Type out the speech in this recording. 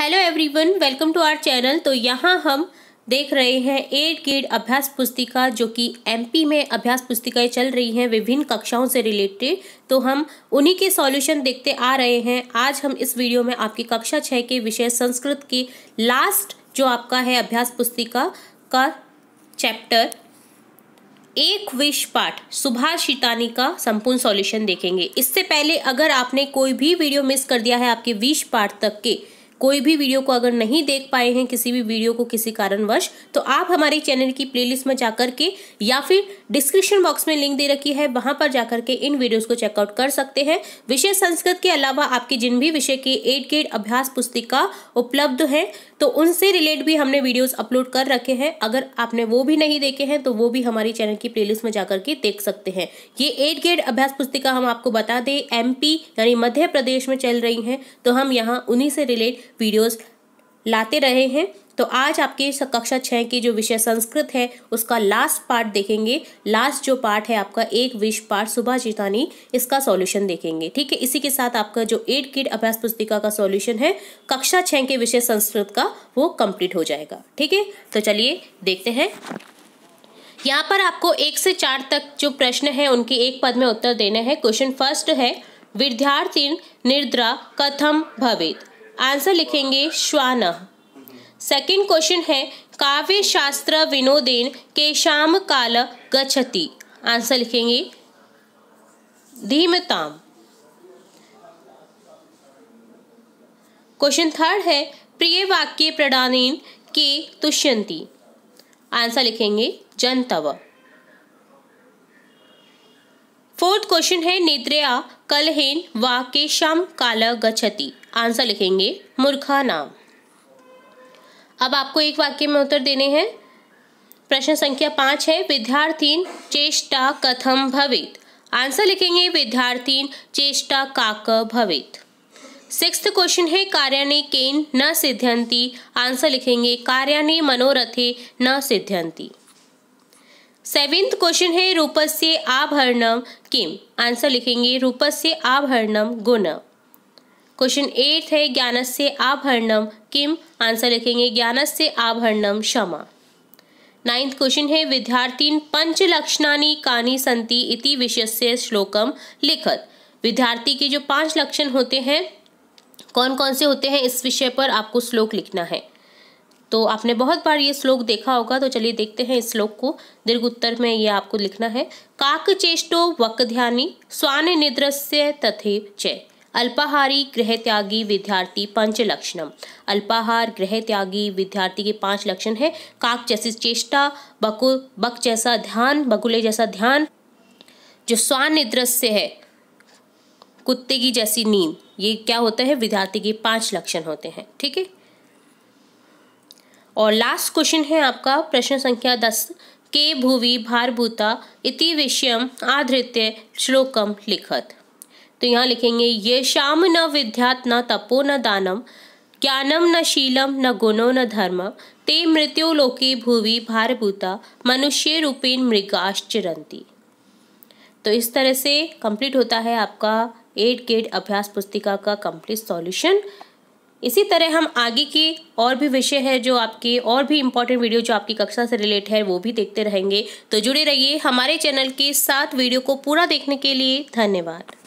hello everyone welcome to our channel तो यहाँ हम देख रहे हैं एट ग्रेड अभ्यास पुस्तिका जो कि एमपी में अभ्यास पुस्तिकाएं चल रही हैं विभिन्न कक्षाओं से रिलेटेड तो हम उन्हीं के सॉल्यूशन देखते आ रहे हैं आज हम इस वीडियो में आपकी कक्षा छः के विषय संस्कृत की लास्ट जो आपका है अभ्यास पुस्तिका का चैप्टर एक विश पाठ सुभाष शीतानी का संपूर्ण सॉल्यूशन देखेंगे इससे पहले अगर आपने कोई भी वीडियो मिस कर दिया है आपके विश पाठ तक के कोई भी वीडियो को अगर नहीं देख पाए हैं किसी भी वीडियो को किसी कारणवश तो आप हमारे चैनल की प्लेलिस्ट में जाकर के या फिर डिस्क्रिप्शन बॉक्स में लिंक दे रखी है वहाँ पर जाकर के इन वीडियोज़ को चेकआउट कर सकते हैं विषय संस्कृत के अलावा आपके जिन भी विषय के एट ग्रेड अभ्यास पुस्तिका उपलब्ध है तो उनसे रिलेट भी हमने वीडियोस अपलोड कर रखे हैं अगर आपने वो भी नहीं देखे हैं तो वो भी हमारी चैनल की प्लेलिस्ट में जाकर के देख सकते हैं ये एट ग्रेड अभ्यास पुस्तिका हम आपको बता दें एमपी यानी मध्य प्रदेश में चल रही हैं तो हम यहाँ उन्हीं से रिलेट वीडियोस लाते रहे हैं तो आज आपके कक्षा छः की जो विषय संस्कृत है उसका लास्ट पार्ट देखेंगे लास्ट जो पार्ट है आपका एक विश पार्ट सुबह चितानी इसका सॉल्यूशन देखेंगे ठीक है इसी के साथ आपका जो एट किड अभ्यास पुस्तिका का सॉल्यूशन है कक्षा छः के विषय संस्कृत का वो कंप्लीट हो जाएगा ठीक है तो चलिए देखते हैं यहाँ पर आपको एक से चार तक जो प्रश्न है उनके एक पद में उत्तर देना है क्वेश्चन फर्स्ट है विद्यार्थी निर्द्रा कथम भवेत आंसर लिखेंगे श्वान सेकंड क्वेश्चन है काव्य शास्त्र विनोदेन के शाम काल गच्छति आंसर लिखेंगे धीमताम क्वेश्चन थर्ड है प्रिय वाक्य प्रदानेन के तुष्यंती आंसर लिखेंगे जनतव फोर्थ क्वेश्चन है निद्रया कलहेन व केशम काल गच्छति आंसर लिखेंगे मूर्खा नाम अब आपको एक वाक्य में उत्तर देने हैं प्रश्न संख्या पाँच है विद्यार्थीन चेष्टा कथम भवित आंसर लिखेंगे विद्यार्थीन चेष्टा काक भवित सिक्स्थ क्वेश्चन है कार्याने केन न सिद्ध्यंती आंसर लिखेंगे कार्याने मनोरथे न सिद्ध्यंती सेवेंथ क्वेश्चन है से आभरणम किम आंसर लिखेंगे से आभरणम गुण क्वेश्चन एट है ज्ञान से आभरणम किम आंसर लिखेंगे ज्ञान से आभरणम क्षमा नाइन्थ क्वेश्चन है पंच लक्षणानी कानी संति इति विषय से श्लोकम लिखत विद्यार्थी के जो पांच लक्षण होते हैं कौन कौन से होते हैं इस विषय पर आपको श्लोक लिखना है तो आपने बहुत बार ये श्लोक देखा होगा तो चलिए देखते हैं इस श्लोक को दीर्घ उत्तर में ये आपको लिखना है काक चेष्टो ध्यानी स्वान निद्रस्य तथे चय अल्पाहारी गृह त्यागी विद्यार्थी पंच लक्षणम अल्पाहार गृह त्यागी विद्यार्थी के पांच लक्षण है काक जैसी चेष्टा बकु बक जैसा ध्यान बकुले जैसा ध्यान जो स्वान निद्रस्य है कुत्ते की जैसी नींद ये क्या होता है विद्यार्थी के पांच लक्षण होते हैं ठीक है और लास्ट क्वेश्चन है आपका प्रश्न संख्या दस के भूवि भारभूता इति विषयम आधृत्य श्लोकम लिखत तो यहाँ लिखेंगे ये शाम न विद्यात न तपो न दानम ज्ञानम न शीलम न गुणो न धर्म ते मृत्यु लोके भूवि भारभूता मनुष्य रूपेण मृगाश्चरंती तो इस तरह से कंप्लीट होता है आपका एट गेट अभ्यास पुस्तिका का कंप्लीट सॉल्यूशन इसी तरह हम आगे के और भी विषय है जो आपके और भी इम्पोर्टेंट वीडियो जो आपकी कक्षा से रिलेट है वो भी देखते रहेंगे तो जुड़े रहिए हमारे चैनल के साथ वीडियो को पूरा देखने के लिए धन्यवाद